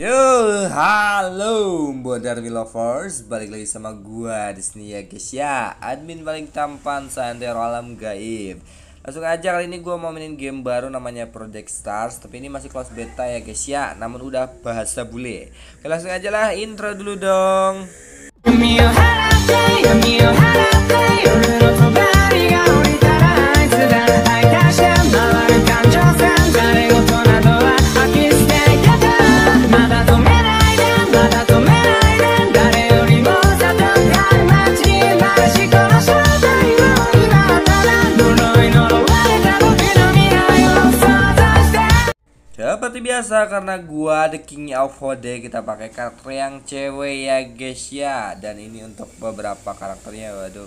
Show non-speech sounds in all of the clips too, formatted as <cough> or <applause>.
Yo, halo buat Darwi lovers, balik lagi sama gua di sini ya guys ya, admin paling tampan seantero alam gaib. Langsung aja kali ini gua mau mainin game baru namanya Project Stars, tapi ini masih close beta ya guys ya, namun udah bahasa bule. Oke, langsung aja lah intro dulu dong. biasa karena gua the king of hode kita pakai karakter yang cewek ya guys ya dan ini untuk beberapa karakternya waduh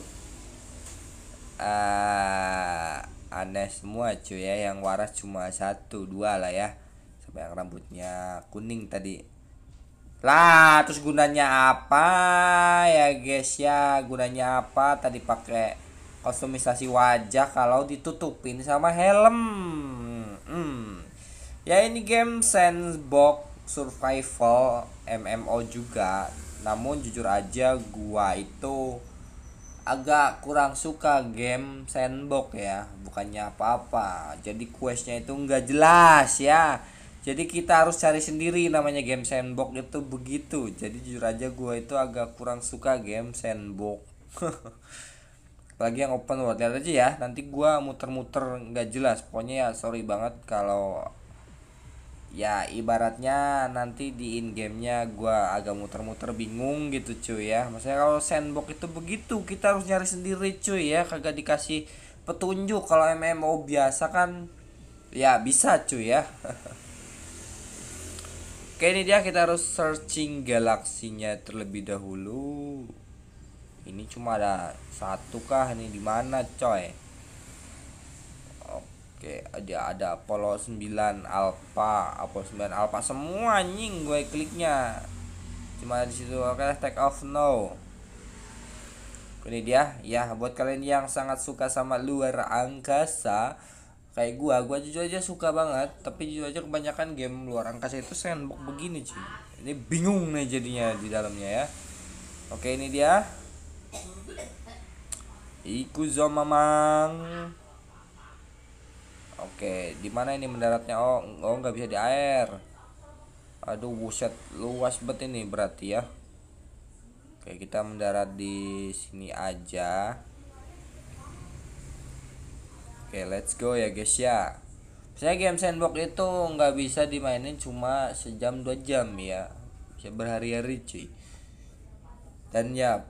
uh, aneh semua cuy ya yang waras cuma satu dua lah ya sampai yang rambutnya kuning tadi lah terus gunanya apa ya guys ya gunanya apa tadi pakai kostumisasi wajah kalau ditutupin sama helm ya ini game sandbox survival MMO juga namun jujur aja gua itu agak kurang suka game sandbox ya bukannya apa-apa jadi questnya itu nggak jelas ya jadi kita harus cari sendiri namanya game sandbox itu begitu jadi jujur aja gua itu agak kurang suka game sandbox <laughs> lagi yang open world lihat aja ya nanti gua muter-muter nggak -muter jelas pokoknya ya sorry banget kalau ya ibaratnya nanti di in gamenya gue agak muter-muter bingung gitu cuy ya maksudnya kalau sandbox itu begitu kita harus nyari sendiri cuy ya kagak dikasih petunjuk kalau MMO biasa kan ya bisa cuy ya <laughs> Oke ini dia kita harus searching galaksinya terlebih dahulu ini cuma ada satu kah ini di mana coy Oke ada ada Apollo 9 Alpha Apollo 9 Alpha semua anjing gue kliknya cuma di situ oke okay, take off no ini dia ya buat kalian yang sangat suka sama luar angkasa kayak gua gua jujur aja suka banget tapi jujur aja kebanyakan game luar angkasa itu sandbox begini sih ini bingung nih jadinya di dalamnya ya oke ini dia Ikuzo zomamang Oke, di mana ini mendaratnya? Oh, oh nggak bisa di air. Aduh, buset, luas banget ini berarti ya. Oke, kita mendarat di sini aja. Oke, let's go ya guys ya. Saya game sandbox itu nggak bisa dimainin cuma sejam dua jam ya. Bisa berhari-hari cuy. Dan ya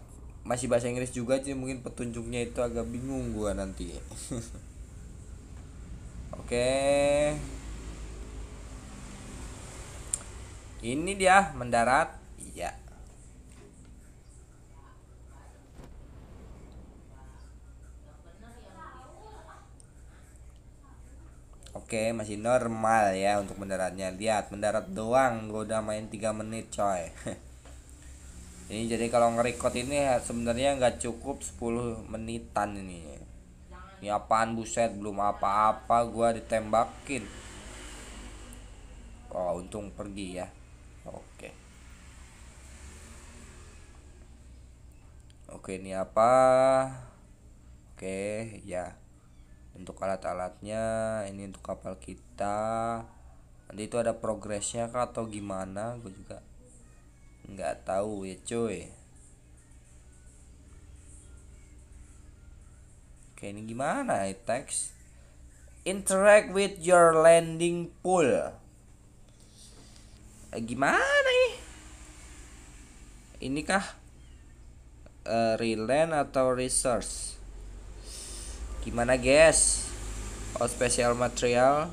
masih bahasa Inggris juga sih mungkin petunjuknya itu agak bingung gua nanti. <laughs> oke ini dia mendarat iya Oke, masih normal ya untuk mendaratnya. Lihat, mendarat doang. Gue udah main 3 menit, coy. <laughs> ini jadi kalau ngerekord ini sebenarnya nggak cukup 10 menitan ini ini apaan buset belum apa-apa gua ditembakin oh untung pergi ya oke oke ini apa oke ya untuk alat-alatnya ini untuk kapal kita nanti itu ada progresnya kah atau gimana gue juga nggak tahu ya cuy Oke, ini gimana? Ya, Teks interact with your landing pool. Eh, gimana nih? inikah kah uh, eh, reland atau resource? Gimana, guys? Oh, special material.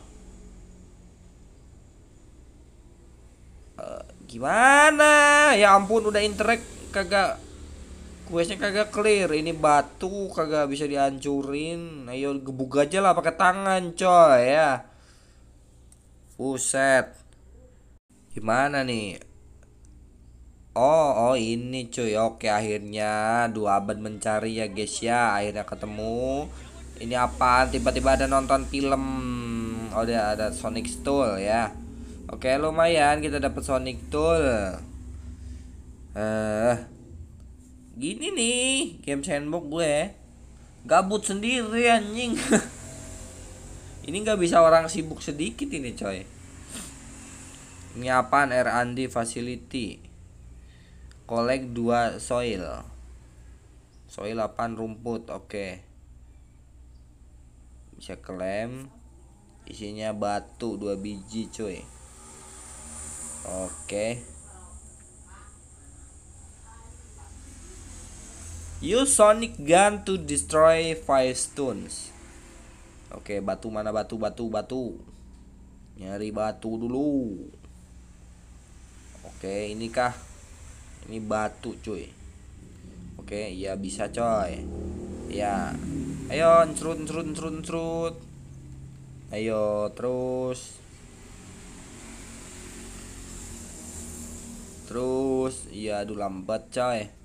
Uh, gimana? Ya ampun, udah interact kagak questnya kagak clear ini batu kagak bisa dihancurin ayo gebuk aja lah pakai tangan coy ya Buset. Gimana nih? Oh, oh ini coy. Oke, akhirnya dua abad mencari ya, guys ya. Akhirnya ketemu. Ini apa? Tiba-tiba ada nonton film. Oh, ada ada Sonic Tool ya. Oke, lumayan kita dapat Sonic Tool. Eh, uh, gini nih game sandbox gue gabut sendiri anjing <laughs> ini nggak bisa orang sibuk sedikit ini coy ini apaan R&D facility collect dua soil soil apaan rumput oke okay. bisa klaim isinya batu dua biji cuy oke okay. Use sonic gun to destroy five stones. Oke, okay, batu mana batu batu batu. Nyari batu dulu. Oke, okay, ini Ini batu, cuy. Oke, okay, ya bisa, coy. Ya. Ayo, ncrut ncrut ncrut ncrut. Ayo, terus. Terus, ya aduh lambat, coy.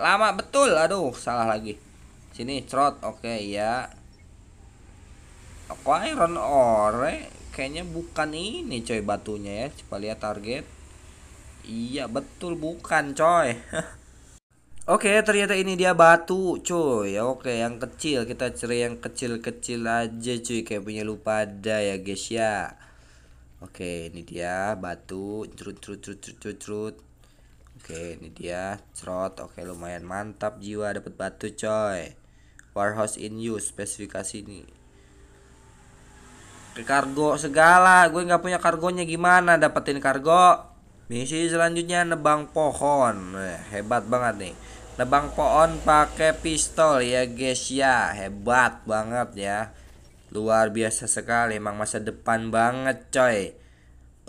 lama betul aduh salah lagi sini crot oke okay, ya aku iron ore kayaknya bukan ini coy batunya ya coba lihat target iya betul bukan coy <laughs> Oke okay, ternyata ini dia batu cuy Oke okay, yang kecil kita cari yang kecil-kecil aja cuy Kayak punya lupa ada ya guys ya Oke okay, ini dia batu Cerut cerut cerut cerut trut Oke, ini dia cerot. Oke, lumayan mantap jiwa dapat batu coy. Warehouse in use spesifikasi ini. Ke kargo segala, gue nggak punya kargonya gimana dapetin kargo? Misi selanjutnya nebang pohon. hebat banget nih. Nebang pohon pakai pistol ya guys ya. Hebat banget ya. Luar biasa sekali emang masa depan banget coy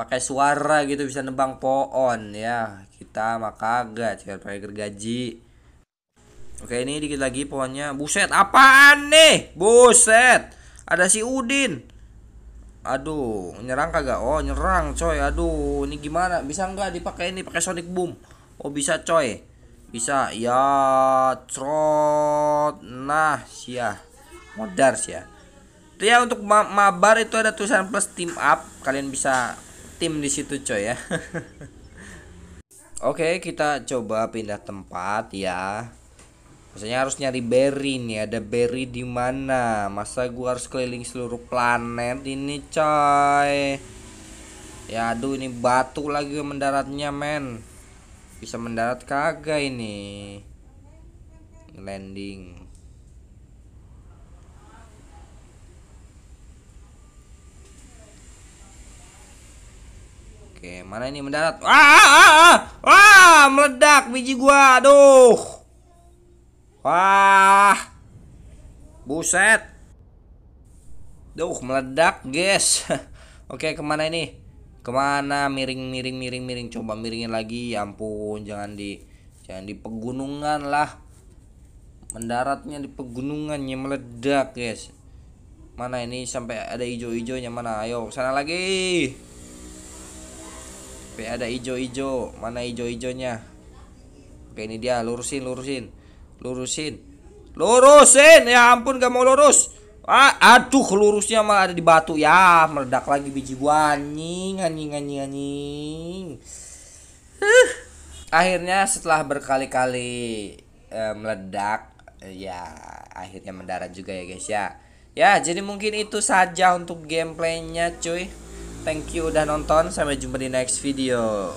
pakai suara gitu bisa nebang pohon ya kita mah kagak cewek pakai gergaji oke ini dikit lagi pohonnya buset apaan nih buset ada si Udin aduh nyerang kagak oh nyerang coy aduh ini gimana bisa nggak dipakai ini pakai sonic boom oh bisa coy bisa ya trot nah sia modar sia itu ya untuk mabar itu ada tulisan plus team up kalian bisa tim di situ coy ya <laughs> Oke okay, kita coba pindah tempat ya Maksudnya harus nyari berry nih Ada berry di mana? Masa gua harus keliling seluruh planet ini coy Ya aduh ini batu lagi mendaratnya men Bisa mendarat kagak ini Landing Oke, mana ini mendarat? Wah, ah, ah, ah, wah, meledak biji gua. Aduh. Wah. Buset. Duh, meledak, guys. Oke, kemana ini? Kemana? Miring, miring, miring, miring. Coba miringin lagi. Ya ampun, jangan di, jangan di pegunungan lah. Mendaratnya di pegunungan, ya meledak, guys. Mana ini sampai ada hijau-hijaunya mana? Ayo, sana lagi. Oke ada ijo-ijo mana ijo-ijonya oke ini dia lurusin lurusin lurusin lurusin ya ampun gak mau lurus ah, aduh lurusnya malah ada di batu ya meledak lagi biji gua anjing anjing anjing anjing akhirnya setelah berkali-kali eh, meledak eh, ya akhirnya mendarat juga ya guys ya ya jadi mungkin itu saja untuk gameplaynya cuy Thank you udah nonton, sampai jumpa di next video.